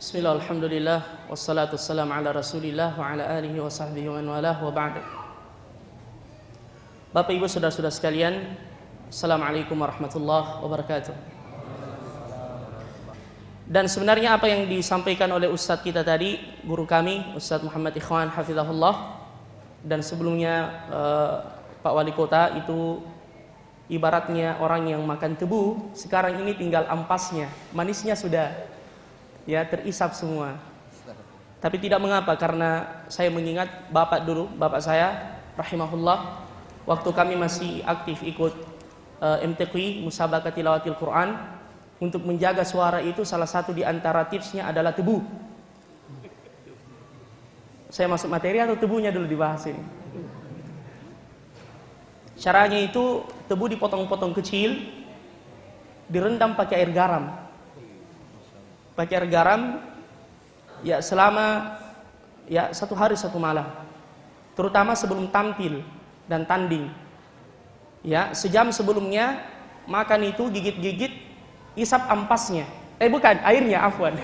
Bismillah, alhamdulillah, wassalatu ala rasulillah wa ala alihi wa sahbihi wa wa Bapak ibu saudara-saudara sekalian Assalamualaikum warahmatullahi wabarakatuh Dan sebenarnya apa yang disampaikan oleh Ustadz kita tadi Guru kami, Ustadz Muhammad Ikhwan Hafizahullah Dan sebelumnya uh, Pak Wali Kota itu Ibaratnya orang yang makan tebu Sekarang ini tinggal ampasnya Manisnya sudah ya terisap semua. Tapi tidak mengapa karena saya mengingat bapak dulu, bapak saya rahimahullah waktu kami masih aktif ikut uh, eh, MTQ Musabaqah Tilawatil Quran untuk menjaga suara itu salah satu di antara tipsnya adalah tebu. Saya masuk materi atau tebunya dulu dibahas ini. Caranya itu tebu dipotong-potong kecil, direndam pakai air garam pakai air garam ya selama ya satu hari satu malam terutama sebelum tampil dan tanding ya sejam sebelumnya makan itu gigit-gigit isap ampasnya eh bukan airnya afwan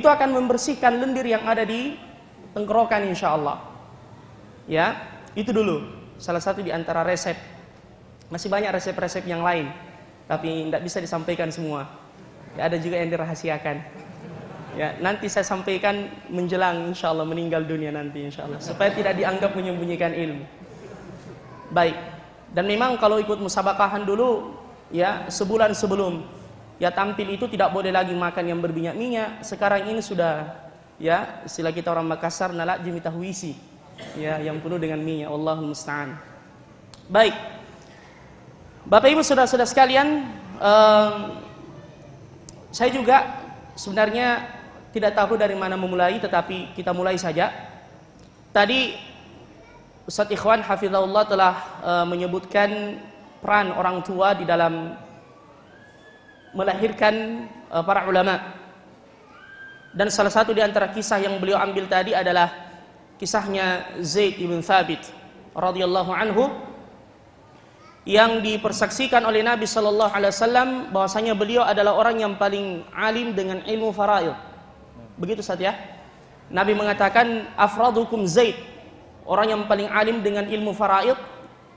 itu akan membersihkan lendir yang ada di tenggorokan insya Allah ya itu dulu salah satu di antara resep masih banyak resep-resep yang lain tapi tidak bisa disampaikan semua ya, ada juga yang dirahasiakan ya nanti saya sampaikan menjelang insya Allah meninggal dunia nanti insya Allah supaya tidak dianggap menyembunyikan ilmu baik dan memang kalau ikut musabakahan dulu ya sebulan sebelum ya tampil itu tidak boleh lagi makan yang berminyak-minyak sekarang ini sudah ya sila kita orang Makassar nalak huisi ya yang penuh dengan minyak Allah musta'an baik Bapak Ibu sudah-sudah sekalian Uh, saya juga sebenarnya tidak tahu dari mana memulai tetapi kita mulai saja. Tadi Ustaz Ikhwan Hafizahullah telah eh, menyebutkan peran orang tua di dalam melahirkan eh, para ulama. Dan salah satu di antara kisah yang beliau ambil tadi adalah kisahnya Zaid ibn Thabit radhiyallahu anhu yang dipersaksikan oleh Nabi Shallallahu Alaihi Wasallam bahwasanya beliau adalah orang yang paling alim dengan ilmu faraid. Begitu saat ya. Nabi mengatakan afradukum Zaid, orang yang paling alim dengan ilmu faraid,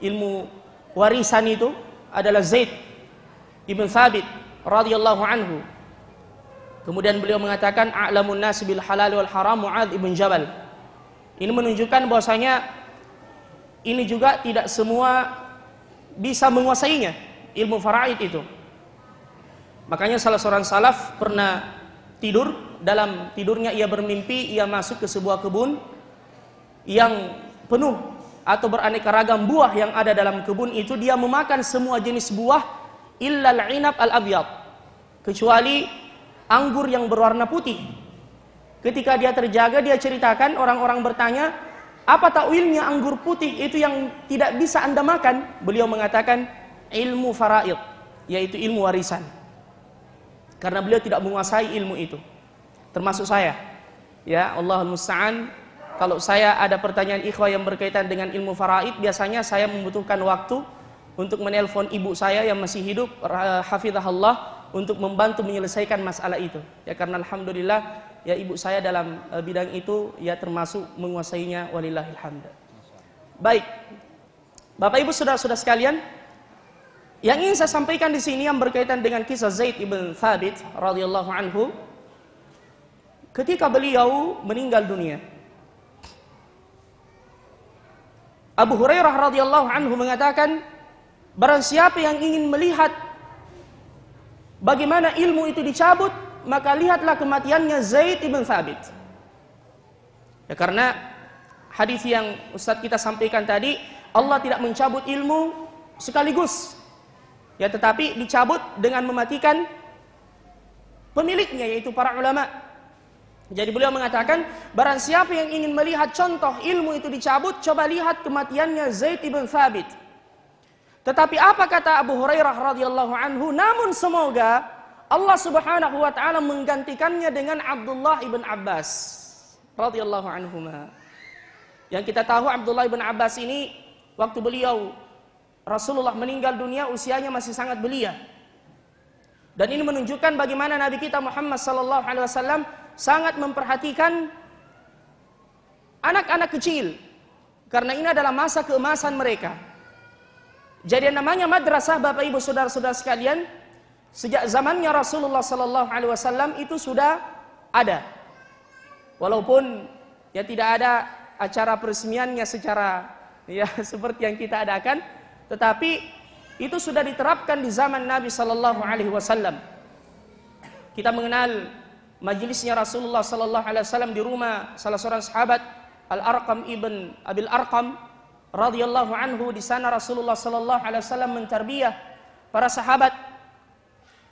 ilmu warisan itu adalah Zaid ibn Thabit radhiyallahu anhu. Kemudian beliau mengatakan a'lamun nas bil halal wal haram Mu'ad ibn Jabal. Ini menunjukkan bahwasanya ini juga tidak semua bisa menguasainya ilmu faraid itu makanya salah seorang salaf pernah tidur dalam tidurnya ia bermimpi ia masuk ke sebuah kebun yang penuh atau beraneka ragam buah yang ada dalam kebun itu dia memakan semua jenis buah illal inab al abyad kecuali anggur yang berwarna putih ketika dia terjaga dia ceritakan orang-orang bertanya apa takwilnya anggur putih itu yang tidak bisa Anda makan? Beliau mengatakan ilmu faraid, yaitu ilmu warisan. Karena beliau tidak menguasai ilmu itu. Termasuk saya. Ya, Allah musta'an. Kalau saya ada pertanyaan ikhwah yang berkaitan dengan ilmu faraid, biasanya saya membutuhkan waktu untuk menelpon ibu saya yang masih hidup, hafizahullah, untuk membantu menyelesaikan masalah itu. Ya karena alhamdulillah ya ibu saya dalam eh, bidang itu ya termasuk menguasainya walillahilhamd. hamd. Baik. Bapak Ibu Saudara-saudara sekalian, yang ingin saya sampaikan di sini yang berkaitan dengan kisah Zaid ibn Thabit radhiyallahu anhu ketika beliau meninggal dunia. Abu Hurairah radhiyallahu anhu mengatakan, barang siapa yang ingin melihat bagaimana ilmu itu dicabut, maka lihatlah kematiannya Zaid ibn Thabit. Ya, karena hadis yang Ustaz kita sampaikan tadi, Allah tidak mencabut ilmu sekaligus. Ya, tetapi dicabut dengan mematikan pemiliknya yaitu para ulama. Jadi beliau mengatakan, barang siapa yang ingin melihat contoh ilmu itu dicabut, coba lihat kematiannya Zaid ibn Thabit. Tetapi apa kata Abu Hurairah radhiyallahu anhu? Namun semoga Allah Subhanahu wa taala menggantikannya dengan Abdullah ibn Abbas radhiyallahu anhuma. Yang kita tahu Abdullah ibn Abbas ini waktu beliau Rasulullah meninggal dunia usianya masih sangat belia. Dan ini menunjukkan bagaimana Nabi kita Muhammad sallallahu alaihi wasallam sangat memperhatikan anak-anak kecil karena ini adalah masa keemasan mereka. Jadi namanya madrasah Bapak Ibu Saudara-saudara sekalian, Sejak zamannya Rasulullah sallallahu alaihi wasallam itu sudah ada. Walaupun ya tidak ada acara peresmiannya secara ya seperti yang kita adakan, tetapi itu sudah diterapkan di zaman Nabi sallallahu alaihi wasallam. Kita mengenal majelisnya Rasulullah sallallahu alaihi wasallam di rumah salah seorang sahabat Al-Arqam ibn Abil Arqam radhiyallahu anhu di sana Rasulullah sallallahu alaihi wasallam mentarbiyah para sahabat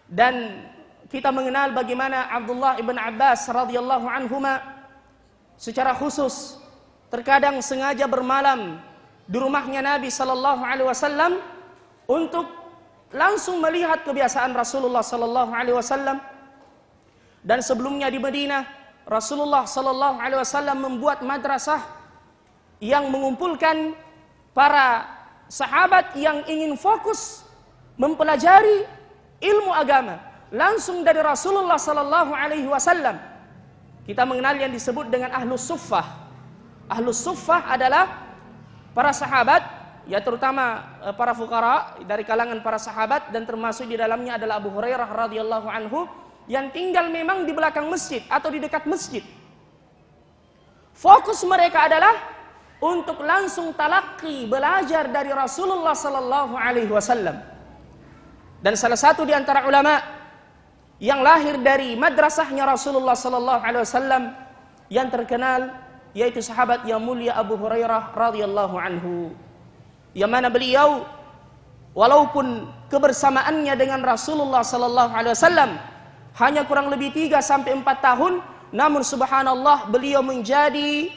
dan kita mengenal bagaimana Abdullah ibn Abbas radhiyallahu ma secara khusus terkadang sengaja bermalam di rumahnya Nabi sallallahu alaihi wasallam untuk langsung melihat kebiasaan Rasulullah sallallahu alaihi wasallam dan sebelumnya di Madinah Rasulullah sallallahu alaihi wasallam membuat madrasah yang mengumpulkan para sahabat yang ingin fokus mempelajari ilmu agama langsung dari Rasulullah sallallahu alaihi wasallam. Kita mengenal yang disebut dengan ahlu sufah. Ahlu sufah adalah para sahabat ya terutama eh, para fukara dari kalangan para sahabat dan termasuk di dalamnya adalah Abu Hurairah radhiyallahu anhu yang tinggal memang di belakang masjid atau di dekat masjid. Fokus mereka adalah untuk langsung talaki belajar dari Rasulullah sallallahu alaihi wasallam. Dan salah satu di antara ulama yang lahir dari madrasahnya Rasulullah sallallahu alaihi wasallam yang terkenal yaitu sahabat yang mulia Abu Hurairah radhiyallahu anhu. Yang mana beliau walaupun kebersamaannya dengan Rasulullah sallallahu alaihi wasallam hanya kurang lebih 3 sampai 4 tahun, namun subhanallah beliau menjadi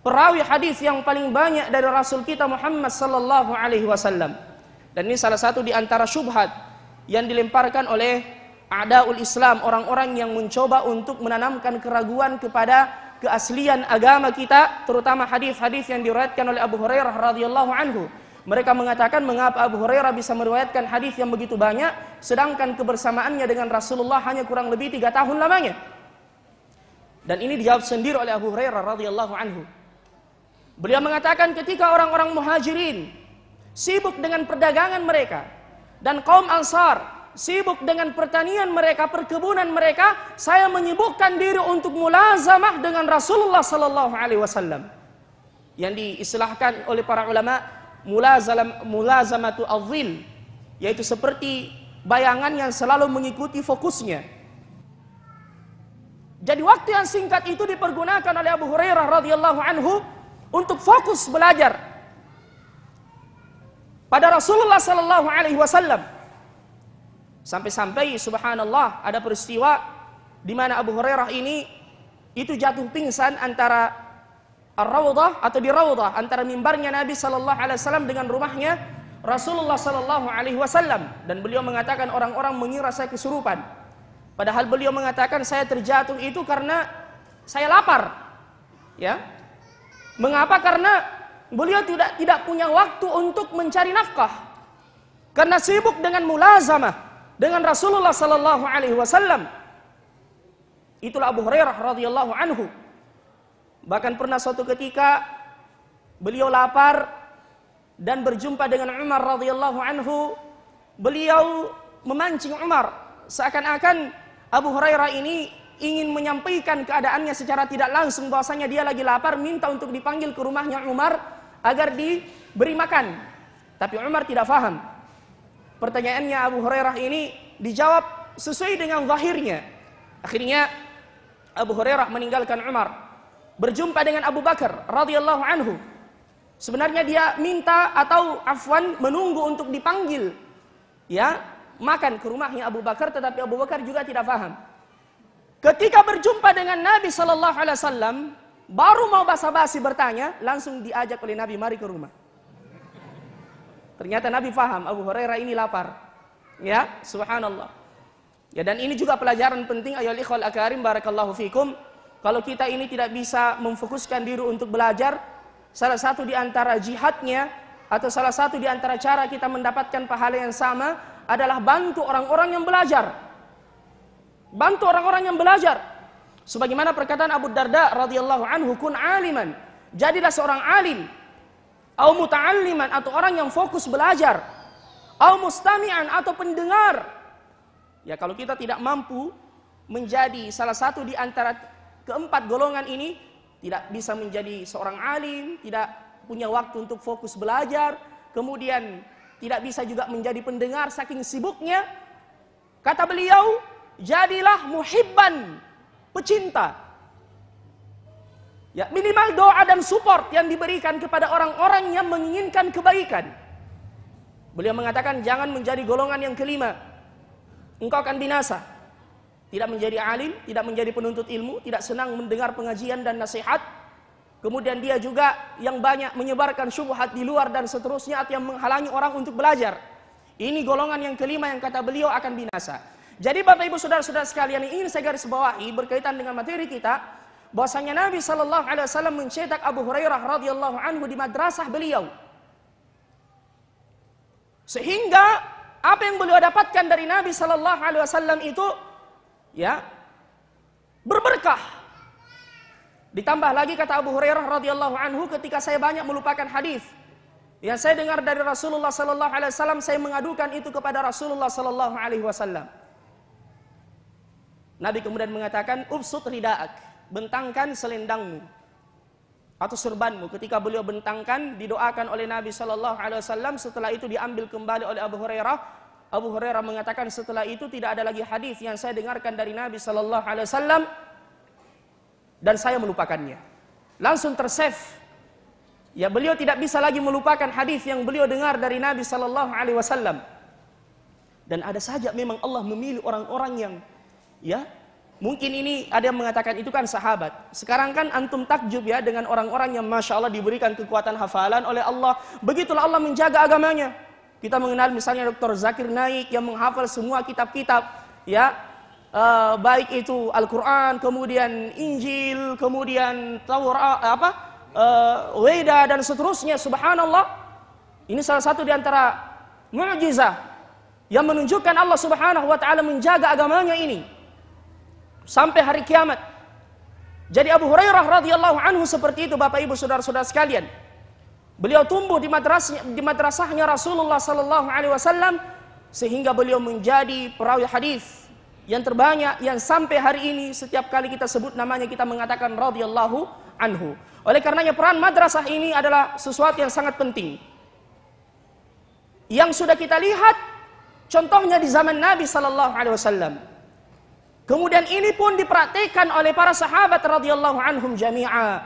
perawi hadis yang paling banyak dari Rasul kita Muhammad sallallahu alaihi wasallam. Dan ini salah satu di antara syubhat yang dilemparkan oleh adaul Islam, orang-orang yang mencoba untuk menanamkan keraguan kepada keaslian agama kita, terutama hadis-hadis yang diriwayatkan oleh Abu Hurairah radhiyallahu anhu. Mereka mengatakan mengapa Abu Hurairah bisa meriwayatkan hadis yang begitu banyak, sedangkan kebersamaannya dengan Rasulullah hanya kurang lebih tiga tahun lamanya. Dan ini dijawab sendiri oleh Abu Hurairah radhiyallahu anhu. Beliau mengatakan ketika orang-orang muhajirin sibuk dengan perdagangan mereka dan kaum Ansar sibuk dengan pertanian mereka, perkebunan mereka, saya menyibukkan diri untuk mulazamah dengan Rasulullah sallallahu alaihi wasallam. Yang diistilahkan oleh para ulama mulazam mulazamatu adzil, yaitu seperti bayangan yang selalu mengikuti fokusnya. Jadi waktu yang singkat itu dipergunakan oleh Abu Hurairah radhiyallahu anhu untuk fokus belajar pada Rasulullah sallallahu alaihi wasallam. Sampai-sampai subhanallah ada peristiwa di mana Abu Hurairah ini itu jatuh pingsan antara ar atau di Rawdah antara mimbarnya Nabi sallallahu alaihi wasallam dengan rumahnya Rasulullah sallallahu alaihi wasallam dan beliau mengatakan orang-orang mengira saya kesurupan. Padahal beliau mengatakan saya terjatuh itu karena saya lapar. Ya. Mengapa? Karena beliau tidak tidak punya waktu untuk mencari nafkah karena sibuk dengan mulazamah dengan Rasulullah sallallahu alaihi wasallam. Itulah Abu Hurairah radhiyallahu anhu. Bahkan pernah suatu ketika beliau lapar dan berjumpa dengan Umar radhiyallahu anhu, beliau memancing Umar seakan-akan Abu Hurairah ini ingin menyampaikan keadaannya secara tidak langsung bahwasanya dia lagi lapar minta untuk dipanggil ke rumahnya Umar agar diberi makan. Tapi Umar tidak faham. Pertanyaannya Abu Hurairah ini dijawab sesuai dengan zahirnya. Akhirnya Abu Hurairah meninggalkan Umar, berjumpa dengan Abu Bakar radhiyallahu anhu. Sebenarnya dia minta atau afwan menunggu untuk dipanggil ya makan ke rumahnya Abu Bakar tetapi Abu Bakar juga tidak faham. Ketika berjumpa dengan Nabi sallallahu alaihi wasallam, Baru mau basa-basi bertanya, langsung diajak oleh Nabi, mari ke rumah. Ternyata Nabi paham, Abu Hurairah ini lapar. Ya, subhanallah. Ya dan ini juga pelajaran penting ayol ikhwal akarim barakallahu fikum. Kalau kita ini tidak bisa memfokuskan diri untuk belajar, salah satu di antara jihadnya atau salah satu di antara cara kita mendapatkan pahala yang sama adalah bantu orang-orang yang belajar. Bantu orang-orang yang belajar. Sebagaimana perkataan Abu Darda radhiyallahu anhu kun aliman. Jadilah seorang alim au muta'alliman atau orang yang fokus belajar au mustami'an atau pendengar. Ya kalau kita tidak mampu menjadi salah satu di antara keempat golongan ini tidak bisa menjadi seorang alim, tidak punya waktu untuk fokus belajar, kemudian tidak bisa juga menjadi pendengar saking sibuknya. Kata beliau, jadilah muhibban pecinta. Ya, minimal doa dan support yang diberikan kepada orang-orang yang menginginkan kebaikan. Beliau mengatakan jangan menjadi golongan yang kelima. Engkau akan binasa. Tidak menjadi alim, tidak menjadi penuntut ilmu, tidak senang mendengar pengajian dan nasihat. Kemudian dia juga yang banyak menyebarkan syubhat di luar dan seterusnya yang menghalangi orang untuk belajar. Ini golongan yang kelima yang kata beliau akan binasa. Jadi Bapak Ibu Saudara-saudara sekalian ini, ingin saya garis bawahi berkaitan dengan materi kita bahwasanya Nabi Sallallahu Alaihi Wasallam mencetak Abu Hurairah radhiyallahu anhu di madrasah beliau. Sehingga apa yang beliau dapatkan dari Nabi Sallallahu Alaihi Wasallam itu ya berberkah. Ditambah lagi kata Abu Hurairah radhiyallahu anhu ketika saya banyak melupakan hadis yang saya dengar dari Rasulullah Sallallahu Alaihi Wasallam saya mengadukan itu kepada Rasulullah Sallallahu Alaihi Wasallam. Nabi kemudian mengatakan, "Ubsut ridaak, bentangkan selendangmu atau surbanmu." Ketika beliau bentangkan, didoakan oleh Nabi Shallallahu alaihi wasallam, setelah itu diambil kembali oleh Abu Hurairah. Abu Hurairah mengatakan setelah itu tidak ada lagi hadis yang saya dengarkan dari Nabi Shallallahu alaihi wasallam dan saya melupakannya. Langsung tersef. Ya, beliau tidak bisa lagi melupakan hadis yang beliau dengar dari Nabi Shallallahu alaihi wasallam. Dan ada saja memang Allah memilih orang-orang yang Ya, mungkin ini ada yang mengatakan itu kan sahabat. Sekarang kan antum takjub ya dengan orang-orang yang masya Allah diberikan kekuatan hafalan oleh Allah. Begitulah Allah menjaga agamanya. Kita mengenal misalnya Dr. Zakir Naik yang menghafal semua kitab-kitab, ya uh, baik itu Al-Quran, kemudian Injil, kemudian Taurat, eh, apa uh, Weda dan seterusnya. Subhanallah. Ini salah satu di antara yang menunjukkan Allah Subhanahu wa taala menjaga agamanya ini sampai hari kiamat. Jadi Abu Hurairah radhiyallahu anhu seperti itu Bapak Ibu Saudara-saudara sekalian. Beliau tumbuh di madrasahnya, di madrasahnya Rasulullah sallallahu alaihi wasallam sehingga beliau menjadi perawi hadis yang terbanyak yang sampai hari ini setiap kali kita sebut namanya kita mengatakan radhiyallahu anhu. Oleh karenanya peran madrasah ini adalah sesuatu yang sangat penting. Yang sudah kita lihat contohnya di zaman Nabi sallallahu alaihi wasallam. Kemudian ini pun diperhatikan oleh para sahabat radhiyallahu anhum jami'a.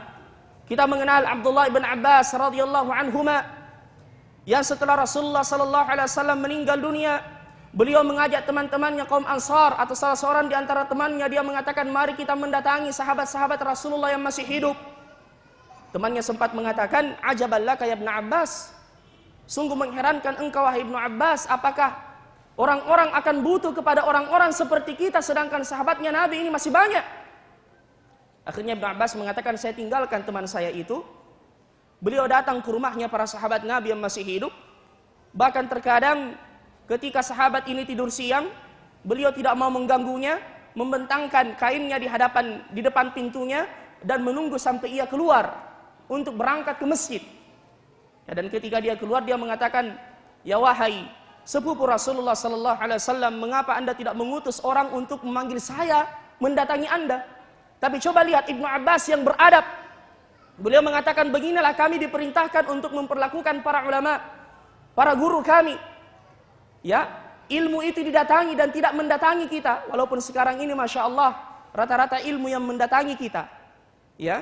Kita mengenal Abdullah bin Abbas radhiyallahu anhuma yang setelah Rasulullah sallallahu alaihi wasallam meninggal dunia, beliau mengajak teman-temannya kaum Ansar atau salah seorang di antara temannya dia mengatakan mari kita mendatangi sahabat-sahabat Rasulullah yang masih hidup. Temannya sempat mengatakan, "Ajaballaka ya Ibnu Abbas." Sungguh mengherankan engkau wahai Ibnu Abbas, apakah Orang-orang akan butuh kepada orang-orang seperti kita sedangkan sahabatnya Nabi ini masih banyak. Akhirnya Ibn Abbas mengatakan saya tinggalkan teman saya itu. Beliau datang ke rumahnya para sahabat Nabi yang masih hidup. Bahkan terkadang ketika sahabat ini tidur siang, beliau tidak mau mengganggunya, membentangkan kainnya di hadapan di depan pintunya dan menunggu sampai ia keluar untuk berangkat ke masjid. Ya, dan ketika dia keluar dia mengatakan, "Ya wahai sepupu Rasulullah sallallahu alaihi wasallam, mengapa Anda tidak mengutus orang untuk memanggil saya mendatangi Anda? Tapi coba lihat Ibnu Abbas yang beradab. Beliau mengatakan beginilah kami diperintahkan untuk memperlakukan para ulama, para guru kami. Ya, ilmu itu didatangi dan tidak mendatangi kita. Walaupun sekarang ini Masya Allah, rata-rata ilmu yang mendatangi kita. Ya,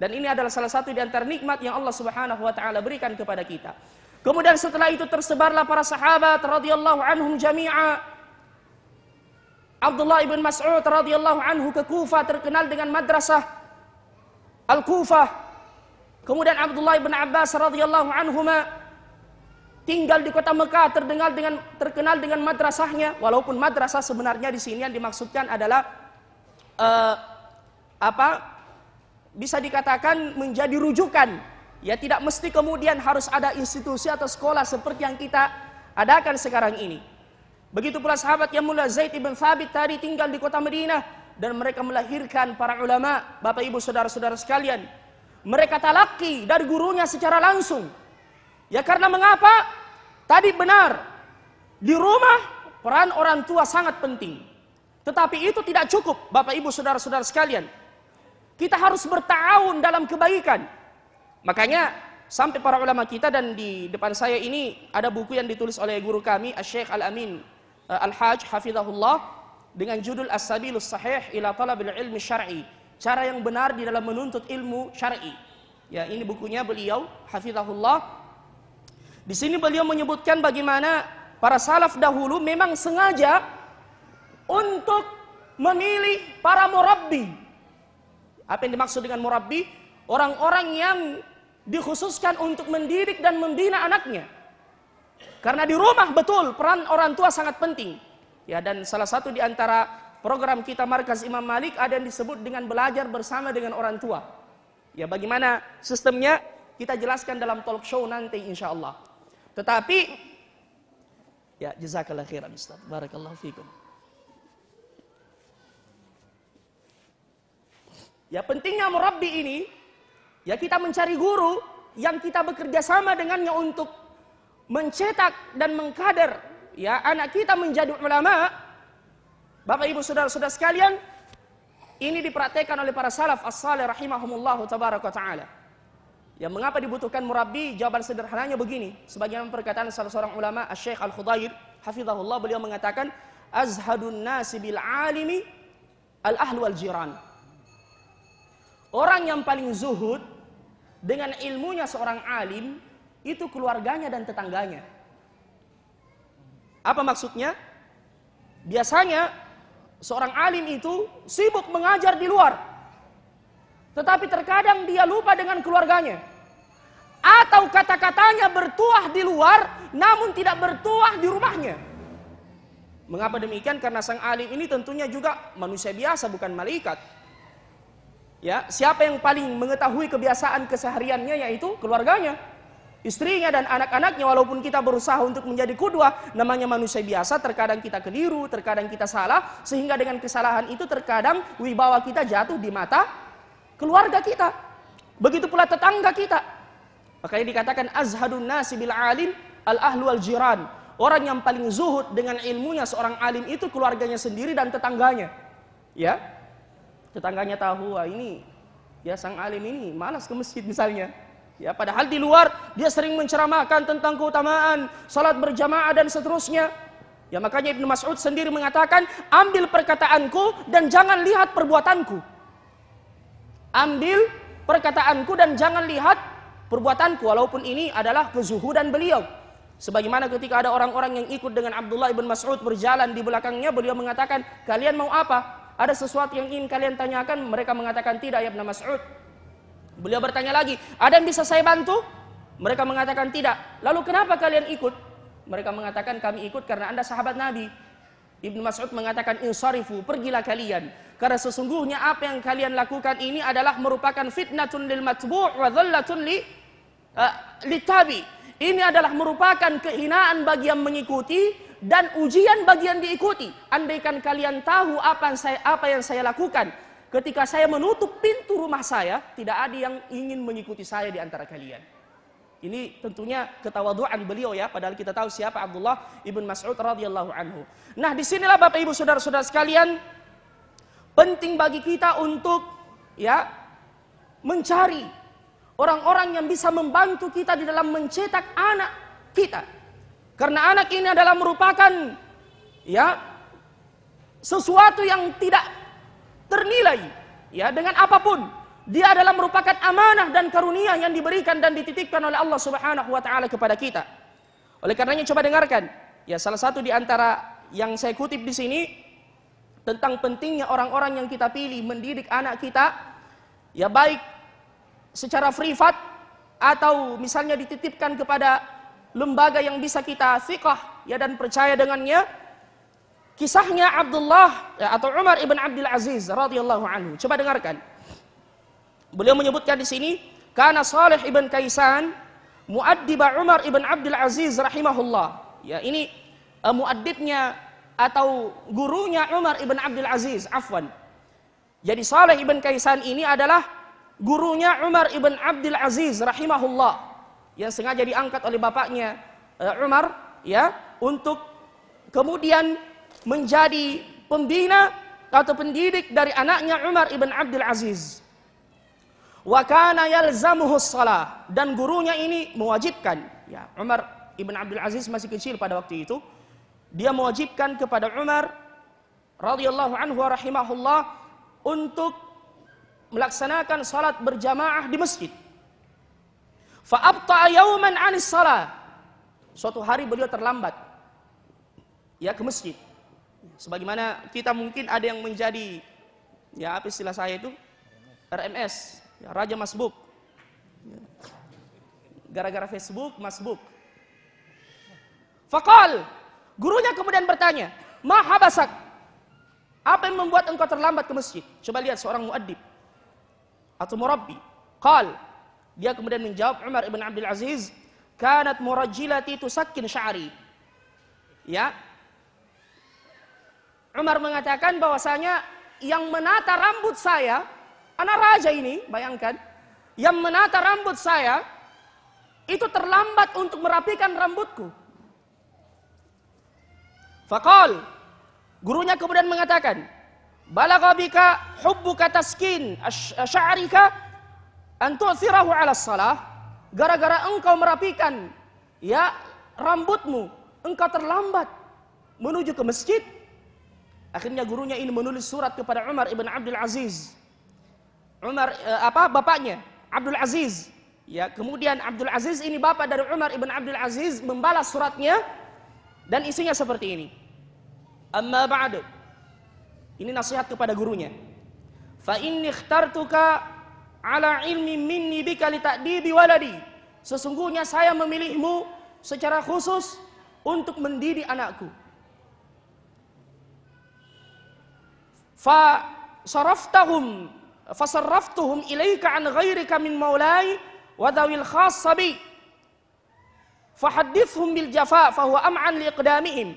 dan ini adalah salah satu di antara nikmat yang Allah Subhanahu wa taala berikan kepada kita. Kemudian setelah itu tersebarlah para sahabat radhiyallahu anhum jami'a. Abdullah ibn Mas'ud radhiyallahu anhu ke Kufah terkenal dengan madrasah Al-Kufah. Kemudian Abdullah ibn Abbas radhiyallahu anhuma tinggal di kota Mekah terdengar dengan terkenal dengan madrasahnya walaupun madrasah sebenarnya di sini yang dimaksudkan adalah uh, apa bisa dikatakan menjadi rujukan Ya tidak mesti kemudian harus ada institusi atau sekolah seperti yang kita adakan sekarang ini. Begitu pula sahabat yang mulia Zaid bin Thabit tadi tinggal di kota Madinah dan mereka melahirkan para ulama, Bapak Ibu saudara-saudara sekalian. Mereka talaki dari gurunya secara langsung. Ya karena mengapa? Tadi benar. Di rumah peran orang tua sangat penting. Tetapi itu tidak cukup Bapak Ibu saudara-saudara sekalian. Kita harus bertahun dalam kebaikan. Makanya sampai para ulama kita dan di depan saya ini ada buku yang ditulis oleh guru kami Syekh Al-Amin eh, Al-Hajj Hafizahullah dengan judul As-Sabilus Sahih ila Talabil Ilmi Syar'i, cara yang benar di dalam menuntut ilmu syar'i. Ya, ini bukunya beliau Hafizahullah. Di sini beliau menyebutkan bagaimana para salaf dahulu memang sengaja untuk memilih para murabbi. Apa yang dimaksud dengan murabbi? orang-orang yang dikhususkan untuk mendidik dan membina anaknya. Karena di rumah betul peran orang tua sangat penting. Ya dan salah satu di antara program kita Markas Imam Malik ada yang disebut dengan belajar bersama dengan orang tua. Ya bagaimana sistemnya kita jelaskan dalam talk show nanti insya Allah. Tetapi ya jazakallah khairan Ustaz. Barakallah fikum. Ya pentingnya murabbi ini Ya kita mencari guru yang kita bekerja sama dengannya untuk mencetak dan mengkader ya anak kita menjadi ulama. Bapak Ibu saudara-saudara sekalian, ini dipraktekkan oleh para salaf as-salih rahimahumullahu tabaraka taala. Ya mengapa dibutuhkan murabbi? Jawaban sederhananya begini. Sebagaimana perkataan salah seorang ulama Asy-Syaikh Al-Khudair hafizahullah beliau mengatakan azhadun nasi bil alimi al ahlu wal jiran. Orang yang paling zuhud dengan ilmunya seorang alim itu keluarganya dan tetangganya. Apa maksudnya? Biasanya seorang alim itu sibuk mengajar di luar. Tetapi terkadang dia lupa dengan keluarganya. Atau kata-katanya bertuah di luar namun tidak bertuah di rumahnya. Mengapa demikian? Karena sang alim ini tentunya juga manusia biasa bukan malaikat. Ya, siapa yang paling mengetahui kebiasaan kesehariannya yaitu keluarganya, istrinya dan anak-anaknya walaupun kita berusaha untuk menjadi kudwa, namanya manusia biasa, terkadang kita keliru, terkadang kita salah sehingga dengan kesalahan itu terkadang wibawa kita jatuh di mata keluarga kita. Begitu pula tetangga kita. Makanya dikatakan azhadun nasi bil alim al ahlu al jiran. Orang yang paling zuhud dengan ilmunya seorang alim itu keluarganya sendiri dan tetangganya. Ya, tetangganya tahu wah ini ya sang alim ini malas ke masjid misalnya Ya, padahal di luar dia sering menceramahkan tentang keutamaan salat berjamaah dan seterusnya. Ya makanya Ibnu Mas'ud sendiri mengatakan, ambil perkataanku dan jangan lihat perbuatanku. Ambil perkataanku dan jangan lihat perbuatanku walaupun ini adalah kezuhudan beliau. Sebagaimana ketika ada orang-orang yang ikut dengan Abdullah ibn Mas'ud berjalan di belakangnya, beliau mengatakan, kalian mau apa? Ada sesuatu yang ingin kalian tanyakan? Mereka mengatakan tidak ya Ibn Mas'ud. Beliau bertanya lagi, ada yang bisa saya bantu? Mereka mengatakan tidak. Lalu kenapa kalian ikut? Mereka mengatakan kami ikut karena anda sahabat Nabi. Ibnu Mas'ud mengatakan insarifu, pergilah kalian. Karena sesungguhnya apa yang kalian lakukan ini adalah merupakan fitnatun lil matbu' wa dhallatun li uh, tabi. Ini adalah merupakan kehinaan bagi yang mengikuti dan ujian bagian diikuti. Andaikan kalian tahu apa yang saya apa yang saya lakukan ketika saya menutup pintu rumah saya, tidak ada yang ingin mengikuti saya di antara kalian. Ini tentunya ketawaduan beliau ya, padahal kita tahu siapa Abdullah ibn Mas'ud radhiyallahu anhu. Nah, disinilah Bapak Ibu Saudara-saudara sekalian, penting bagi kita untuk ya mencari orang-orang yang bisa membantu kita di dalam mencetak anak kita karena anak ini adalah merupakan ya sesuatu yang tidak ternilai ya dengan apapun. Dia adalah merupakan amanah dan karunia yang diberikan dan dititipkan oleh Allah Subhanahu wa taala kepada kita. Oleh karenanya coba dengarkan. Ya salah satu di antara yang saya kutip di sini tentang pentingnya orang-orang yang kita pilih mendidik anak kita ya baik secara privat atau misalnya dititipkan kepada lembaga yang bisa kita fikah ya dan percaya dengannya. Kisahnya Abdullah ya, atau Umar ibn Abdul Aziz radhiyallahu anhu. Coba dengarkan. Beliau menyebutkan di sini, karena Saleh ibn Kaisan muaddiba Umar ibn Abdul Aziz rahimahullah. Ya ini uh, muaddibnya atau gurunya Umar ibn Abdul Aziz, afwan. Jadi Saleh ibn Kaisan ini adalah gurunya Umar ibn Abdul Aziz rahimahullah yang sengaja diangkat oleh bapaknya eh, Umar ya untuk kemudian menjadi pembina atau pendidik dari anaknya Umar ibn Abdul Aziz. Wa kana yalzamuhu salah dan gurunya ini mewajibkan ya Umar ibn Abdul Aziz masih kecil pada waktu itu dia mewajibkan kepada Umar radhiyallahu anhu rahimahullah untuk melaksanakan salat berjamaah di masjid. Faabta yauman anis salah. Suatu hari beliau terlambat. Ya ke masjid. Sebagaimana kita mungkin ada yang menjadi ya apa istilah saya itu RMS, ya, Raja Masbuk. Gara-gara Facebook, Masbuk. Fakal, gurunya kemudian bertanya, Maha Basak, apa yang membuat engkau terlambat ke masjid? Coba lihat seorang muadib atau murabbi. Qal, dia kemudian menjawab Umar ibn Abdul Aziz, "Kanat murajilati tusakkin sya'ri." Ya. Umar mengatakan bahwasanya yang menata rambut saya, anak raja ini, bayangkan, yang menata rambut saya itu terlambat untuk merapikan rambutku. Fakol, gurunya kemudian mengatakan, Balagabika hubbuka taskin sya'rika sirahu ala salah gara-gara engkau merapikan ya rambutmu engkau terlambat menuju ke masjid akhirnya gurunya ini menulis surat kepada Umar ibn Abdul Aziz Umar eh, apa bapaknya Abdul Aziz ya kemudian Abdul Aziz ini bapak dari Umar ibn Abdul Aziz membalas suratnya dan isinya seperti ini amma ba'du ini nasihat kepada gurunya fa inni ikhtartuka ala ilmi minni bika li ta'dibi waladi. Sesungguhnya saya memilihmu secara khusus untuk mendidik anakku. Fa saraftahum fa saraftuhum ilaika an ghairika min maulai wa dawil khassabi. Fa Fahaddithhum bil jafa fa huwa am'an li iqdamihim.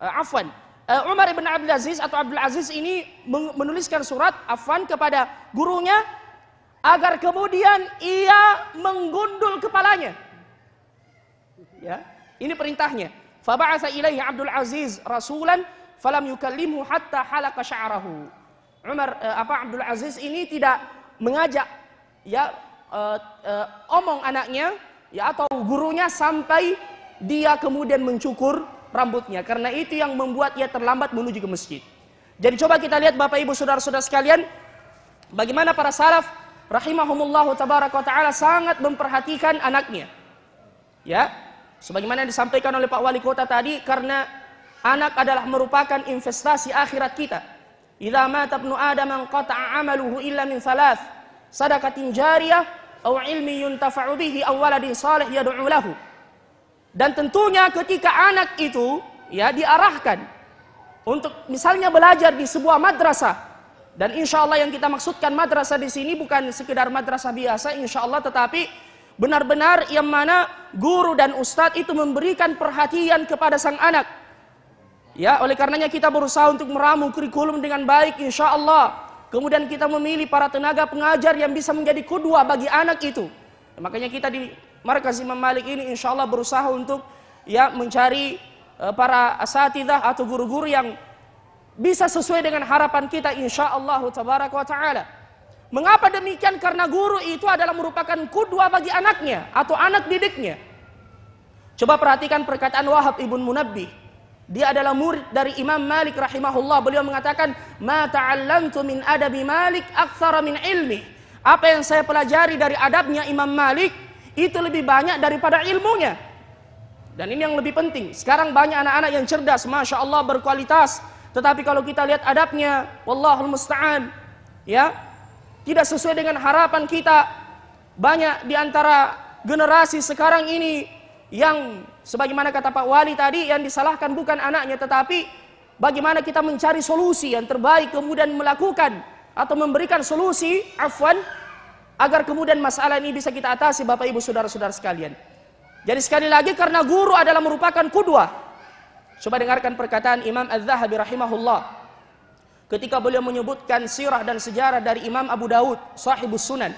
Eh, afwan. Eh, Umar ibn Abdul Aziz atau Abdul Aziz ini menuliskan surat Afan kepada gurunya agar kemudian ia menggundul kepalanya. Ya, ini perintahnya. Faba'atha ilaihi Abdul Aziz rasulan falam yukallimhu hatta halaka sya'rahu. Umar eh, apa Abdul Aziz ini tidak mengajak ya uh, uh, omong anaknya ya atau gurunya sampai dia kemudian mencukur rambutnya karena itu yang membuat ia terlambat menuju ke masjid. Jadi coba kita lihat Bapak Ibu Saudara-saudara sekalian bagaimana para salaf rahimahumullahu tabaraka wa taala sangat memperhatikan anaknya. Ya. Sebagaimana yang disampaikan oleh Pak Wali Kota tadi karena anak adalah merupakan investasi akhirat kita. Idza mata ibnu adam qata'a 'amaluhu illa min thalath sadaqatin jariyah atau ilmi yuntafa'u bihi aw waladin salih yad'u lahu. Dan tentunya ketika anak itu ya diarahkan untuk misalnya belajar di sebuah madrasah dan insya Allah yang kita maksudkan madrasah di sini bukan sekedar madrasah biasa insya Allah tetapi benar-benar yang mana guru dan ustadz itu memberikan perhatian kepada sang anak. Ya, oleh karenanya kita berusaha untuk meramu kurikulum dengan baik insya Allah. Kemudian kita memilih para tenaga pengajar yang bisa menjadi kedua bagi anak itu. Makanya kita di Markaz Imam Malik ini insya Allah berusaha untuk ya mencari e, para asatidah atau guru-guru yang bisa sesuai dengan harapan kita insya Allah tabaraka wa ta'ala. Mengapa demikian? Karena guru itu adalah merupakan kudwa bagi anaknya atau anak didiknya. Coba perhatikan perkataan Wahab ibn Munabbi. Dia adalah murid dari Imam Malik rahimahullah. Beliau mengatakan, "Ma ta'allamtu min adabi Malik aksara min ilmi." Apa yang saya pelajari dari adabnya Imam Malik itu lebih banyak daripada ilmunya. Dan ini yang lebih penting. Sekarang banyak anak-anak yang cerdas, masya Allah berkualitas. Tetapi kalau kita lihat adabnya, wallahul musta'an, ya tidak sesuai dengan harapan kita. Banyak di antara generasi sekarang ini yang sebagaimana kata Pak Wali tadi yang disalahkan bukan anaknya tetapi bagaimana kita mencari solusi yang terbaik kemudian melakukan atau memberikan solusi afwan agar kemudian masalah ini bisa kita atasi Bapak Ibu Saudara-saudara sekalian. Jadi sekali lagi karena guru adalah merupakan kudwah. Coba dengarkan perkataan Imam Az-Zahabi rahimahullah. Ketika beliau menyebutkan sirah dan sejarah dari Imam Abu Daud, sahibus sunan.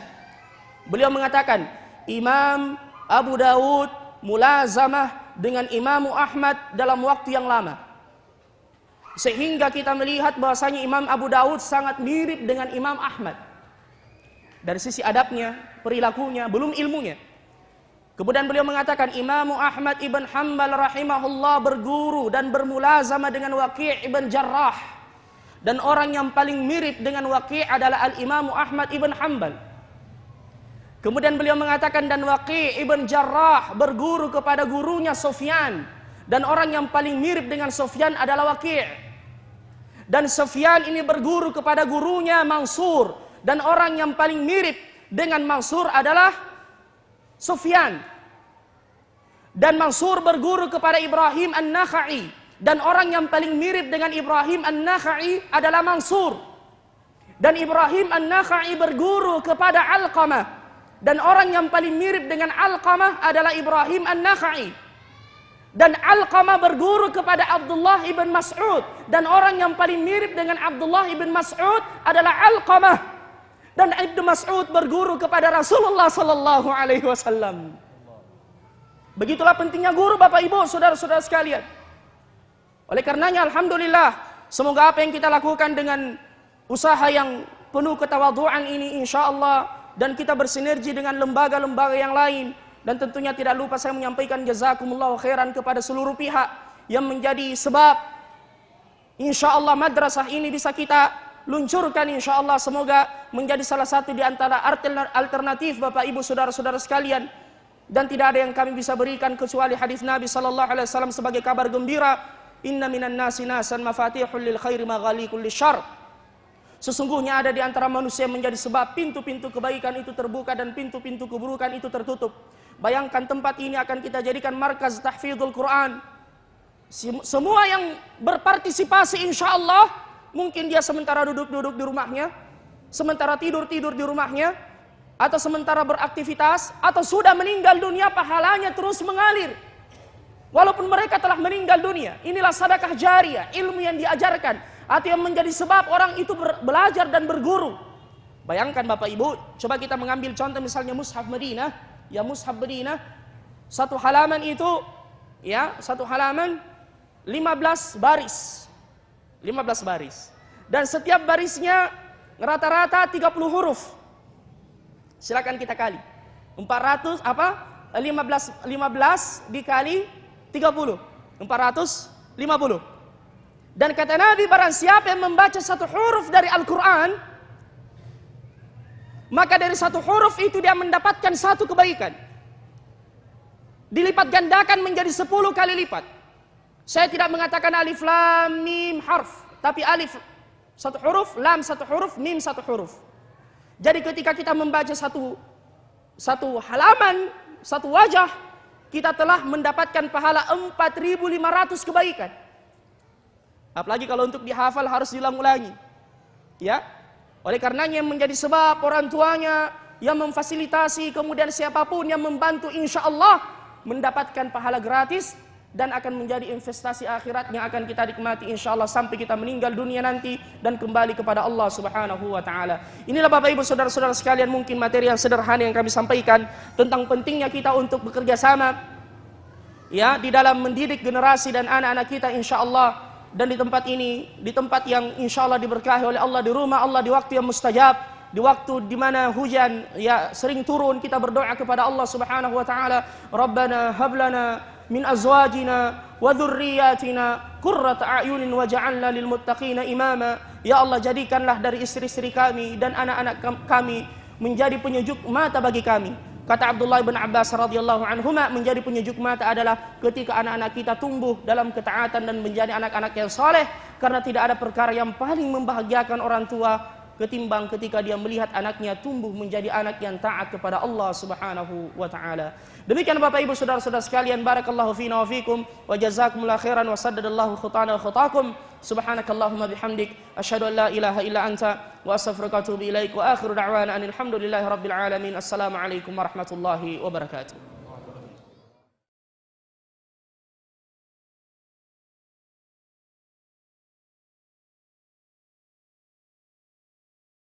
Beliau mengatakan, Imam Abu Daud mulazamah dengan Imam Ahmad dalam waktu yang lama. Sehingga kita melihat bahasanya Imam Abu Daud sangat mirip dengan Imam Ahmad dari sisi adabnya, perilakunya, belum ilmunya. Kemudian beliau mengatakan Imam Ahmad ibn Hanbal rahimahullah berguru dan bermulazama dengan Waqi' ibn Jarrah. Dan orang yang paling mirip dengan Waqi' adalah Al-Imam Ahmad ibn Hanbal. Kemudian beliau mengatakan dan Waqi' ibn Jarrah berguru kepada gurunya Sufyan. Dan orang yang paling mirip dengan Sufyan adalah Waqi'. Dan Sufyan ini berguru kepada gurunya Mansur dan orang yang paling mirip dengan Mansur adalah Sufyan. Dan Mansur berguru kepada Ibrahim An-Nakhai. Dan orang yang paling mirip dengan Ibrahim An-Nakhai adalah Mansur. Dan Ibrahim An-Nakhai berguru kepada Alqamah. Dan orang yang paling mirip dengan Alqamah adalah Ibrahim An-Nakhai. Dan Alqamah berguru kepada Abdullah ibn Mas'ud. Dan orang yang paling mirip dengan Abdullah ibn Mas'ud adalah Alqamah dan Ibnu Mas'ud berguru kepada Rasulullah sallallahu alaihi wasallam. Begitulah pentingnya guru Bapak Ibu, saudara-saudara sekalian. Oleh karenanya alhamdulillah, semoga apa yang kita lakukan dengan usaha yang penuh ketawaduan ini insyaallah dan kita bersinergi dengan lembaga-lembaga yang lain dan tentunya tidak lupa saya menyampaikan jazakumullah khairan kepada seluruh pihak yang menjadi sebab insyaallah madrasah ini bisa kita luncurkan insya Allah semoga menjadi salah satu di antara alternatif Bapak Ibu saudara-saudara sekalian dan tidak ada yang kami bisa berikan kecuali hadis Nabi sallallahu alaihi wasallam sebagai kabar gembira inna minan nasi nasan mafatihul lil khairi maghaliqul shar' Sesungguhnya ada di antara manusia yang menjadi sebab pintu-pintu kebaikan itu terbuka dan pintu-pintu keburukan itu tertutup. Bayangkan tempat ini akan kita jadikan markas tahfidzul Quran. Semua yang berpartisipasi insya Allah Mungkin dia sementara duduk-duduk di rumahnya, sementara tidur-tidur di rumahnya, atau sementara beraktivitas, atau sudah meninggal dunia, pahalanya terus mengalir. Walaupun mereka telah meninggal dunia, inilah sadakah jariah, ilmu yang diajarkan, atau yang menjadi sebab orang itu belajar dan berguru. Bayangkan Bapak Ibu, coba kita mengambil contoh misalnya Mushaf Madinah, ya Mushaf Madinah, satu halaman itu, ya satu halaman 15 baris, 15 baris. Dan setiap barisnya rata-rata 30 huruf. Silakan kita kali. 400 apa? 15 15 dikali 30. 450. Dan kata Nabi barang siapa yang membaca satu huruf dari Al-Qur'an maka dari satu huruf itu dia mendapatkan satu kebaikan. Dilipat gandakan menjadi 10 kali lipat. Saya tidak mengatakan alif lam mim harf, tapi alif satu huruf, lam satu huruf, mim satu huruf. Jadi ketika kita membaca satu satu halaman, satu wajah, kita telah mendapatkan pahala 4500 kebaikan. Apalagi kalau untuk dihafal harus diulang-ulangi. Ya. Oleh karenanya menjadi sebab orang tuanya yang memfasilitasi kemudian siapapun yang membantu insya Allah mendapatkan pahala gratis dan akan menjadi investasi akhirat yang akan kita nikmati insya Allah sampai kita meninggal dunia nanti dan kembali kepada Allah Subhanahu wa taala. Inilah Bapak Ibu saudara-saudara sekalian mungkin materi yang sederhana yang kami sampaikan tentang pentingnya kita untuk bekerja sama ya di dalam mendidik generasi dan anak-anak kita insya Allah dan di tempat ini di tempat yang insya Allah diberkahi oleh Allah di rumah Allah di waktu yang mustajab di waktu di mana hujan ya sering turun kita berdoa kepada Allah Subhanahu wa taala Rabbana hablana min azwajina wa dhurriyyatina qurrata a'yunin waj'alna lil muttaqina imama ya Allah jadikanlah dari istri-istri kami dan anak-anak kami menjadi penyejuk mata bagi kami kata Abdullah bin Abbas radhiyallahu anhuma menjadi penyejuk mata adalah ketika anak-anak kita tumbuh dalam ketaatan dan menjadi anak-anak yang soleh karena tidak ada perkara yang paling membahagiakan orang tua ketimbang ketika dia melihat anaknya tumbuh menjadi anak yang taat kepada Allah Subhanahu wa taala. Demikian Bapak Ibu saudara-saudara sekalian barakallahu fina wa fikum wa jazakumullahu khairan wa saddadallahu khutana wa khutakum subhanakallahumma bihamdik asyhadu an la ilaha illa anta wa astaghfiruka wa atubu ilaik wa akhiru da'wana anil hamdulillahi rabbil alamin Assalamualaikum warahmatullahi wabarakatuh